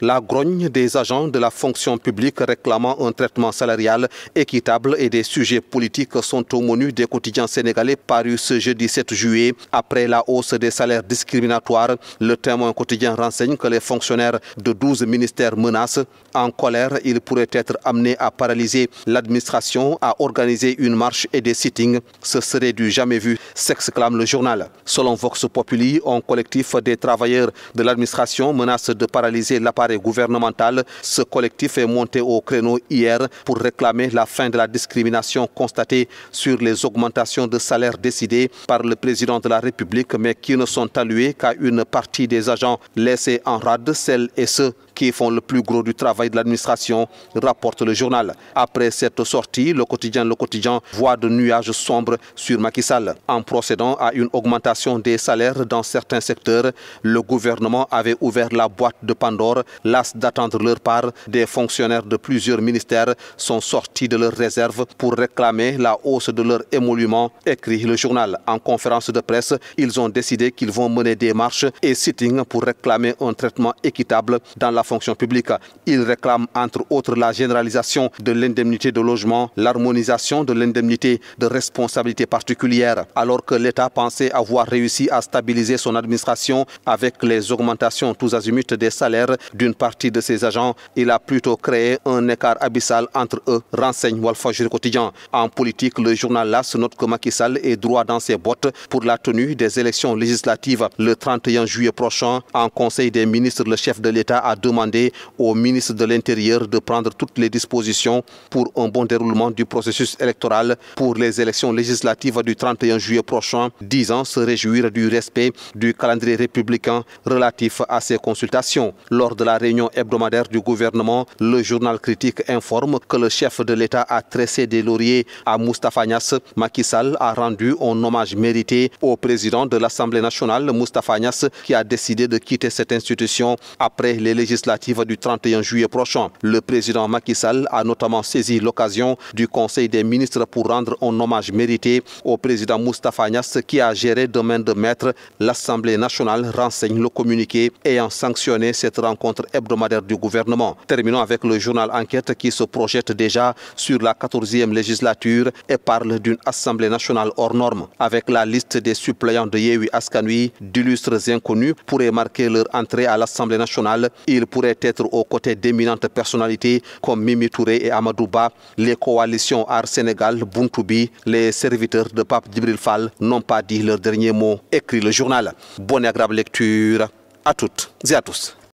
La grogne des agents de la fonction publique réclamant un traitement salarial équitable et des sujets politiques sont au menu des quotidiens sénégalais parus ce jeudi 7 juillet. Après la hausse des salaires discriminatoires, le témoin quotidien renseigne que les fonctionnaires de 12 ministères menacent. En colère, ils pourraient être amenés à paralyser l'administration, à organiser une marche et des sittings. Ce serait du jamais vu, s'exclame le journal. Selon Vox Populi, un collectif des travailleurs de l'administration menace de paralyser l'appareil et gouvernemental. Ce collectif est monté au créneau hier pour réclamer la fin de la discrimination constatée sur les augmentations de salaire décidées par le président de la République, mais qui ne sont allouées qu'à une partie des agents laissés en rade, celles et ceux qui font le plus gros du travail de l'administration, rapporte le journal. Après cette sortie, le quotidien Le Quotidien voit de nuages sombres sur Macky Sall. En procédant à une augmentation des salaires dans certains secteurs, le gouvernement avait ouvert la boîte de Pandore. Las d'attendre leur part, des fonctionnaires de plusieurs ministères sont sortis de leurs réserves pour réclamer la hausse de leur émolument, écrit le journal. En conférence de presse, ils ont décidé qu'ils vont mener des marches et sittings pour réclamer un traitement équitable dans la fonction publique. Il réclame entre autres la généralisation de l'indemnité de logement, l'harmonisation de l'indemnité de responsabilité particulière, alors que l'État pensait avoir réussi à stabiliser son administration avec les augmentations tous azimuts des salaires d'une partie de ses agents. Il a plutôt créé un écart abyssal entre eux, renseigne Jury Quotidien. En politique, le journal LAS note que Macky Sall est droit dans ses bottes pour la tenue des élections législatives le 31 juillet prochain. En Conseil des ministres, le chef de l'État a demandé demandé au ministre de l'Intérieur de prendre toutes les dispositions pour un bon déroulement du processus électoral pour les élections législatives du 31 juillet prochain, disant se réjouir du respect du calendrier républicain relatif à ces consultations. Lors de la réunion hebdomadaire du gouvernement, le journal critique informe que le chef de l'État a tressé des lauriers à Moustapha Nias. Macky Sall a rendu un hommage mérité au président de l'Assemblée nationale, Moustapha Nias, qui a décidé de quitter cette institution après les législatives du 31 juillet prochain. Le président Macky Sall a notamment saisi l'occasion du Conseil des ministres pour rendre un hommage mérité au président Moustapha Nias qui a géré domaine de maître l'Assemblée nationale, renseigne le communiqué ayant sanctionné cette rencontre hebdomadaire du gouvernement. Terminons avec le journal Enquête qui se projette déjà sur la 14e législature et parle d'une Assemblée nationale hors norme. Avec la liste des suppléants de Yehui Askanui, d'illustres inconnus pourraient marquer leur entrée à l'Assemblée nationale pourrait être aux côtés d'éminentes personnalités comme Mimi Touré et Amadou Ba. Les coalitions Art Sénégal, Buntubi, les serviteurs de Pape Djibril Fall n'ont pas dit leur dernier mot, écrit le journal. Bonne et agréable lecture à toutes et à tous.